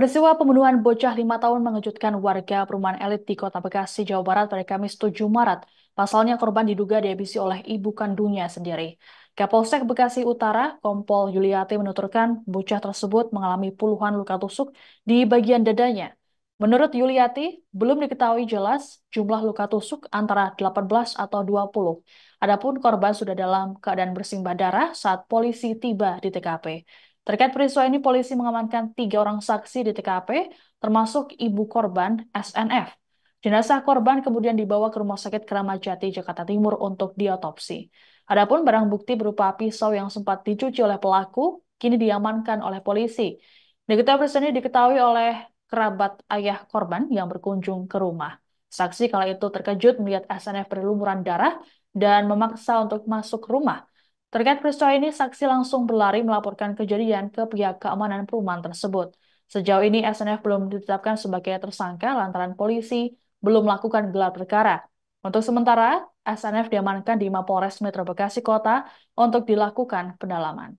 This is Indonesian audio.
Peristiwa pembunuhan bocah lima tahun mengejutkan warga perumahan elit di Kota Bekasi, Jawa Barat pada Kamis 7 Maret. Pasalnya korban diduga dihabisi oleh ibu kandungnya sendiri. Kapolsek Bekasi Utara, Kompol Yuliati menuturkan bocah tersebut mengalami puluhan luka tusuk di bagian dadanya. Menurut Yuliati, belum diketahui jelas jumlah luka tusuk antara 18 atau 20. Adapun korban sudah dalam keadaan bersimbah darah saat polisi tiba di TKP. Terkait peristiwa ini, polisi mengamankan tiga orang saksi di TKP, termasuk ibu korban SNF. Jenazah korban kemudian dibawa ke Rumah Sakit Keramat Jati, Jakarta Timur untuk diotopsi. Adapun barang bukti berupa pisau yang sempat dicuci oleh pelaku, kini diamankan oleh polisi. Diketahui peristiwa ini diketahui oleh kerabat ayah korban yang berkunjung ke rumah. Saksi kala itu terkejut melihat SNF berlumuran darah dan memaksa untuk masuk rumah. Terkait peristiwa ini, saksi langsung berlari melaporkan kejadian ke pihak keamanan perumahan tersebut. Sejauh ini SNF belum ditetapkan sebagai tersangka lantaran polisi belum melakukan gelar perkara. Untuk sementara, SNF diamankan di Mapolres Metro Bekasi Kota untuk dilakukan pendalaman.